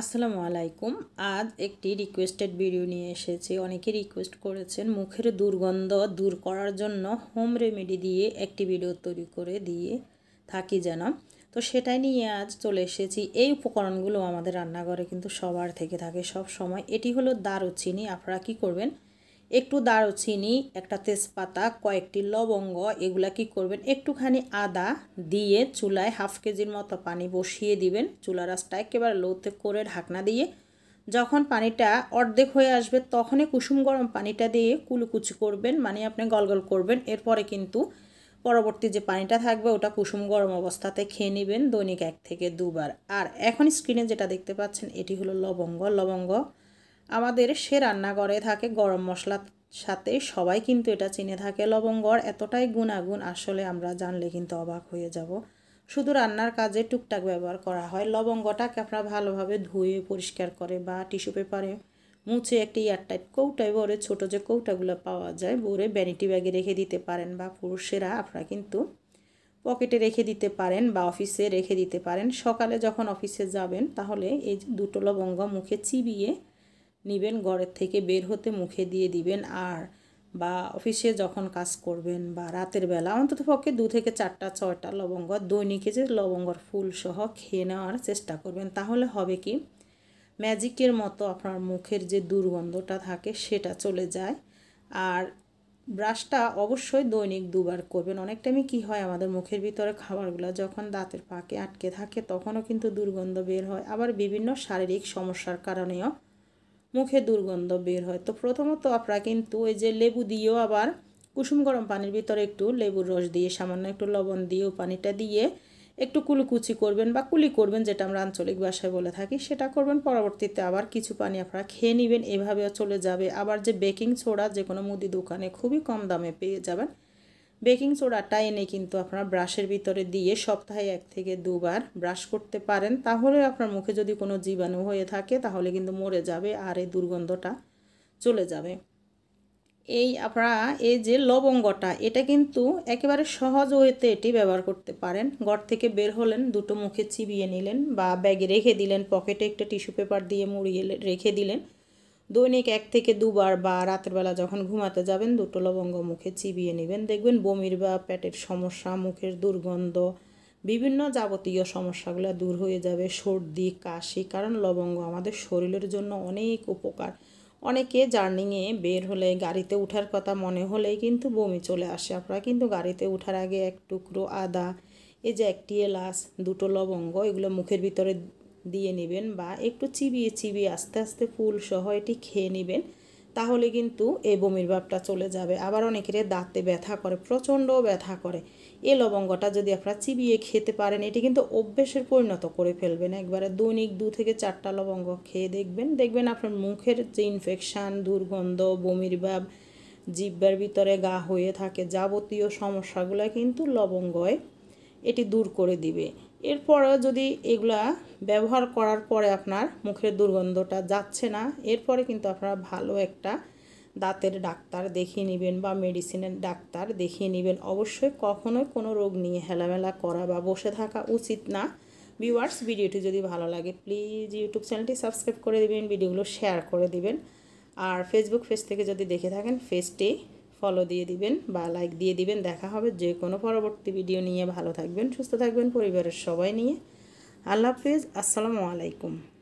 আসসালামু আলাইকুম আজ একটি রিকোয়েস্টেড ভিডিও নিয়ে এসেছি অনেকে রিকোয়েস্ট করেছেন মুখের দুর্গন্ধ দূর করার জন্য হোম রেমেডি দিয়ে একটি ভিডিও তৈরি করে দিয়ে থাকি যেন তো সেটাই নিয়ে আজ চলে এসেছি এই উপকরণগুলো আমাদের রান্নাঘরে কিন্তু সবার থেকে থাকে সব সময় এটি হলো দারুচিনি আপনারা কি করবেন একটু দারুচিনি একটা তেজপাতা কয়েকটি লবঙ্গ এগুলা কি করবেন একটুখানি আদা দিয়ে চুলায় হাফ কেজির মতো পানি বসিয়ে দিবেন চুলা রাস্তা একেবারে লোতে করে ঢাকনা দিয়ে যখন পানিটা অর্ধেক হয়ে আসবে তখনই কুসুম গরম পানিটা দিয়ে কুলুকুচি করবেন মানে আপনি গলগল করবেন এরপরে কিন্তু পরবর্তী যে পানিটা থাকবে ওটা কুসুম গরম অবস্থাতে খেয়ে নেবেন দৈনিক এক থেকে দুবার আর এখন স্ক্রিনে যেটা দেখতে পাচ্ছেন এটি হলো লবঙ্গ লবঙ্গ আমাদের সে রান্নাঘরে থাকে গরম মশলার সাথে সবাই কিন্তু এটা চিনে থাকে লবঙ্গর এতটাই গুণাগুণ আসলে আমরা জানলে কিন্তু অবাক হয়ে যাব শুধু রান্নার কাজে টুকটাক ব্যবহার করা হয় লবঙ্গটাকে আমরা ভালোভাবে ধুয়ে পরিষ্কার করে বা টিস্যু পেপারে মুছে একটি এয়ারটাইট কৌটায় ভরে ছোটো যে কৌটাগুলো পাওয়া যায় ভরে ব্যানিটি ব্যাগে রেখে দিতে পারেন বা পুরুষেরা আপনারা কিন্তু পকেটে রেখে দিতে পারেন বা অফিসে রেখে দিতে পারেন সকালে যখন অফিসে যাবেন তাহলে এই দুটো লবঙ্গ মুখে চিবিয়ে নিবেন ঘরের থেকে বের হতে মুখে দিয়ে দিবেন আর বা অফিসে যখন কাজ করবেন বা রাতের বেলা অন্তত পক্ষে দু থেকে চারটা ছয়টা লবঙ্গ দৈনিক যে লবঙ্গর ফুল সহ খেয়ে নেওয়ার চেষ্টা করবেন তাহলে হবে কি ম্যাজিকের মতো আপনার মুখের যে দুর্গন্ধটা থাকে সেটা চলে যায় আর ব্রাশটা অবশ্যই দৈনিক দুবার করবেন অনেক টাইমে কী হয় আমাদের মুখের ভিতরে খাবারগুলো যখন দাঁতের পাকে আটকে থাকে তখনও কিন্তু দুর্গন্ধ বের হয় আবার বিভিন্ন শারীরিক সমস্যার কারণেও মুখে দুর্গন্ধ বের হয় তো প্রথমত আপনারা কিন্তু এই যে লেবু দিয়েও আবার কুসুম গরম পানির ভিতরে একটু লেবুর রস দিয়ে সামান্য একটু লবণ দিয়েও পানিটা দিয়ে একটু কুলুকুচি করবেন বা কুলি করবেন যেটা আমরা আঞ্চলিক ভাষায় বলে থাকি সেটা করবেন পরবর্তীতে আবার কিছু পানি আপনারা খেয়ে নেবেন এভাবেও চলে যাবে আবার যে বেকিং সোডা যে কোনো মুদি দোকানে খুবই কম দামে পেয়ে যাবেন বেকিং সোডাটা এনে কিন্তু আপনারা ব্রাশের ভিতরে দিয়ে সপ্তাহে এক থেকে দুবার ব্রাশ করতে পারেন তাহলে আপনার মুখে যদি কোনো জীবাণু হয়ে থাকে তাহলে কিন্তু মরে যাবে আর এই দুর্গন্ধটা চলে যাবে এই আপনারা এই যে লবঙ্গটা এটা কিন্তু একেবারে সহজ ওয়েতে এটি ব্যবহার করতে পারেন ঘর থেকে বের হলেন দুটো মুখে চিবিয়ে নিলেন বা ব্যাগে রেখে দিলেন পকেটে একটা টিস্যু পেপার দিয়ে মুড়িয়ে রেখে দিলেন দৈনিক এক থেকে দুবার বা রাতেরবেলা যখন ঘুমাতে যাবেন দুটো লবঙ্গ মুখে চিবিয়ে নেবেন দেখবেন বমির বা পেটের সমস্যা মুখের দুর্গন্ধ বিভিন্ন যাবতীয় সমস্যাগুলো দূর হয়ে যাবে সর্দি কাশি কারণ লবঙ্গ আমাদের শরীরের জন্য অনেক উপকার অনেকে জার্নিংয়ে বের হলে গাড়িতে উঠার কথা মনে হলেই কিন্তু বমি চলে আসে আপনারা কিন্তু গাড়িতে উঠার আগে এক টুকরো আদা এই যে একটি এলাচ দুটো লবঙ্গ এগুলো মুখের ভিতরে দিয়ে নেবেন বা একটু চিবিয়ে চিবিয়ে আস্তে আস্তে ফুল সহ এটি খেয়ে নেবেন তাহলে কিন্তু এই বমির ভাবটা চলে যাবে আবার অনেকের দাঁতে ব্যথা করে প্রচণ্ড ব্যথা করে এ লবঙ্গটা যদি আপনারা চিবিয়ে খেতে পারেন এটি কিন্তু অভ্যেসের পরিণত করে ফেলবেন একবারে দৈনিক দু থেকে চারটা লবঙ্গ খেয়ে দেখবেন দেখবেন আপনার মুখের যে ইনফেকশান দুর্গন্ধ বমির ভাব জিব্বার ভিতরে গা হয়ে থাকে যাবতীয় সমস্যাগুলো কিন্তু লবঙ্গয় এটি দূর করে দিবে এরপরও যদি এগুলা ব্যবহার করার পরে আপনার মুখের দুর্গন্ধটা যাচ্ছে না এরপরে কিন্তু আপনারা ভালো একটা দাঁতের ডাক্তার দেখিয়ে নেবেন বা মেডিসিনের ডাক্তার দেখিয়ে নেবেন অবশ্যই কখনোই কোনো রোগ নিয়ে হেলামেলা করা বা বসে থাকা উচিত না ভিউয়ার্স ভিডিওটি যদি ভালো লাগে প্লিজ ইউটিউব চ্যানেলটি সাবস্ক্রাইব করে দেবেন ভিডিওগুলো শেয়ার করে দেবেন আর ফেসবুক পেজ থেকে যদি দেখে থাকেন ফেজটি ফলো দিয়ে দিবেন বা লাইক দিয়ে দিবেন দেখা হবে যে কোনো পরবর্তী ভিডিও নিয়ে ভালো থাকবেন সুস্থ থাকবেন পরিবারের সবাই নিয়ে আল্লাহ হাফিজ আসসালামু আলাইকুম